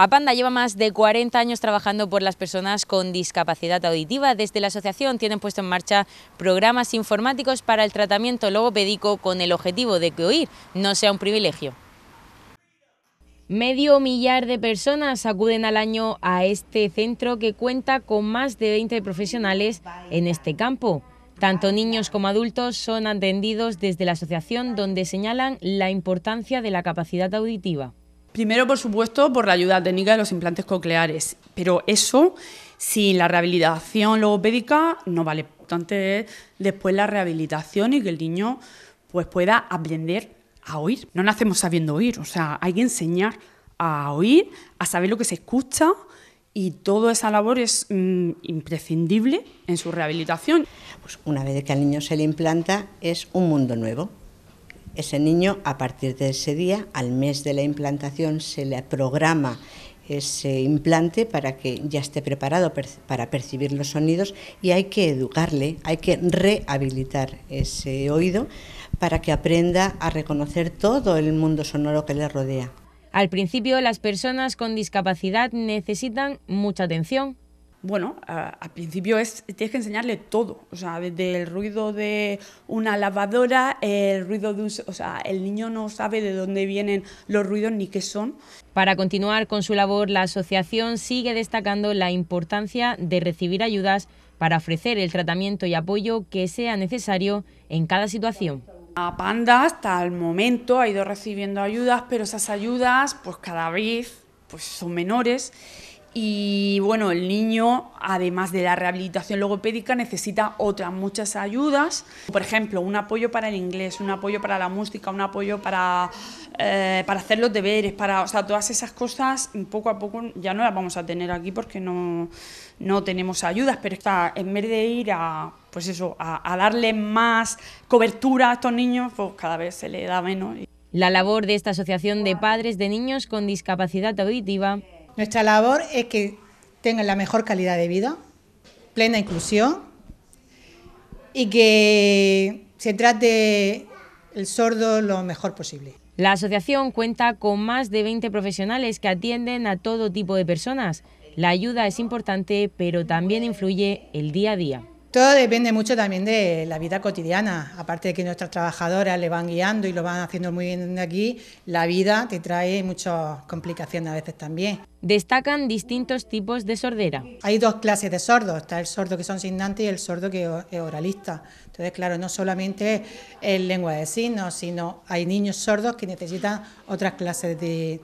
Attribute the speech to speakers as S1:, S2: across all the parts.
S1: APANDA lleva más de 40 años trabajando por las personas con discapacidad auditiva. Desde la asociación tienen puesto en marcha programas informáticos para el tratamiento logopédico con el objetivo de que oír no sea un privilegio. Medio millar de personas acuden al año a este centro que cuenta con más de 20 profesionales en este campo. Tanto niños como adultos son atendidos desde la asociación donde señalan la importancia de la capacidad auditiva.
S2: Primero, por supuesto, por la ayuda técnica de los implantes cocleares, pero eso sin la rehabilitación logopédica no vale. Lo importante es después la rehabilitación y que el niño pues, pueda aprender a oír. No nacemos sabiendo oír, o sea, hay que enseñar a oír, a saber lo que se escucha
S3: y toda esa labor es mm, imprescindible en su rehabilitación. Pues una vez que al niño se le implanta es un mundo nuevo. Ese niño, a partir de ese día, al mes de la implantación, se le programa ese implante para que ya esté preparado para percibir los sonidos y hay que educarle, hay que rehabilitar ese oído para que aprenda a reconocer todo el mundo sonoro que le rodea.
S1: Al principio las personas con discapacidad
S2: necesitan mucha atención, bueno, al principio es, tienes que enseñarle todo, o sea, desde el ruido de una lavadora, el ruido de un... O sea, el niño no sabe de dónde vienen los ruidos ni qué son. Para continuar con su labor, la asociación
S1: sigue destacando la importancia de recibir ayudas para ofrecer el tratamiento y
S2: apoyo que sea necesario en cada situación. "...a Panda hasta el momento ha ido recibiendo ayudas, pero esas ayudas pues cada vez pues, son menores y bueno, el niño, además de la rehabilitación logopédica, necesita otras muchas ayudas. Por ejemplo, un apoyo para el inglés, un apoyo para la música, un apoyo para, eh, hacer los deberes, para, o sea, todas esas cosas poco a poco ya no las vamos a tener aquí porque no, tenemos ayudas. Pero está, en vez de ir a, pues eso, a, darle más cobertura a estos niños, pues cada vez se le da menos.
S1: La labor de esta asociación de padres de niños con discapacidad auditiva nuestra labor es que tengan la mejor calidad de vida, plena inclusión
S4: y que se trate el sordo lo mejor posible.
S1: La asociación cuenta con más de 20 profesionales que atienden a todo tipo de personas. La ayuda es importante, pero también influye el día a día. Todo depende mucho
S4: también de la vida cotidiana, aparte de que nuestras trabajadoras le van guiando y lo van haciendo muy bien de aquí, la vida te trae muchas complicaciones a veces también. Destacan distintos tipos de sordera. Hay dos clases de sordos, está el sordo que son signantes y el sordo que es oralista. Entonces, claro, no solamente es lengua de signos, sino hay niños sordos que necesitan otras clases de,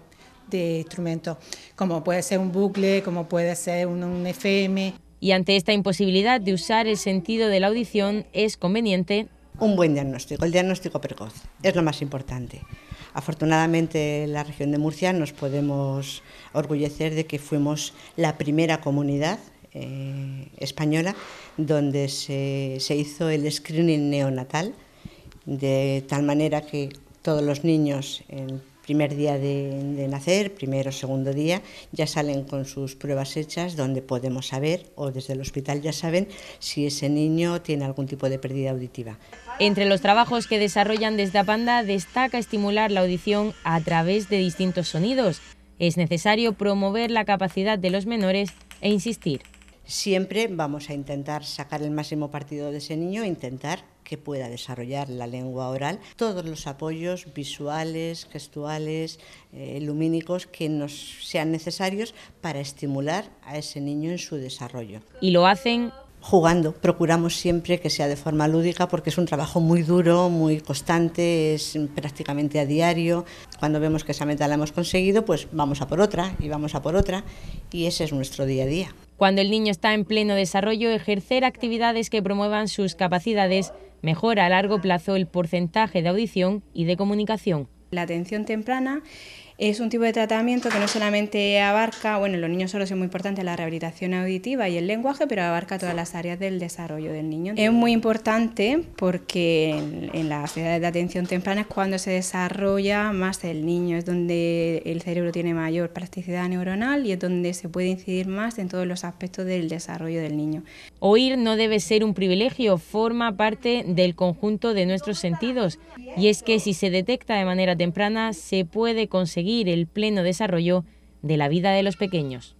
S4: instrumentos, como puede ser un bucle,
S1: como puede ser un FM y ante esta imposibilidad de usar el sentido de la
S3: audición es conveniente un buen diagnóstico, el diagnóstico precoz, es lo más importante. Afortunadamente, en la región de Murcia nos podemos orgullecer de que fuimos la primera comunidad eh, española donde se, hizo el screening neonatal, de tal manera que todos los niños, en primer día de, nacer, primero o segundo día, ya salen con sus pruebas hechas donde podemos saber, o desde el hospital ya saben, si ese niño tiene algún tipo de pérdida auditiva.
S1: Entre los trabajos que desarrollan desde Apanda destaca estimular la audición a través de distintos sonidos. Es necesario promover la capacidad de
S3: los menores e insistir Siempre vamos a intentar sacar el máximo partido de ese niño intentar que pueda desarrollar la lengua oral todos los apoyos visuales, gestuales, eh, lumínicos que nos sean necesarios para estimular a ese niño en su desarrollo. Y lo hacen jugando. Procuramos siempre que sea de forma lúdica porque es un trabajo muy duro, muy constante, es prácticamente a diario. Cuando vemos que esa meta la hemos conseguido, pues vamos a por otra y vamos a por otra y ese es nuestro día a día.
S1: Cuando el niño está en pleno desarrollo, ejercer actividades que promuevan sus capacidades mejora a largo plazo el porcentaje de audición y de comunicación.
S4: La atención temprana es un tipo de tratamiento que no solamente abarca, bueno, en los niños solo es muy importante la rehabilitación auditiva y el lenguaje, pero abarca todas las áreas del desarrollo del niño. Es muy importante porque en, en las edades de atención temprana es cuando se desarrolla más el niño, es donde el cerebro tiene mayor plasticidad neuronal y es donde se puede
S1: incidir más en todos los aspectos del desarrollo del niño. Oír no debe ser un privilegio, forma parte del conjunto de nuestros sentidos y es que si se detecta de manera temprana se puede conseguir el pleno desarrollo de la vida de los pequeños.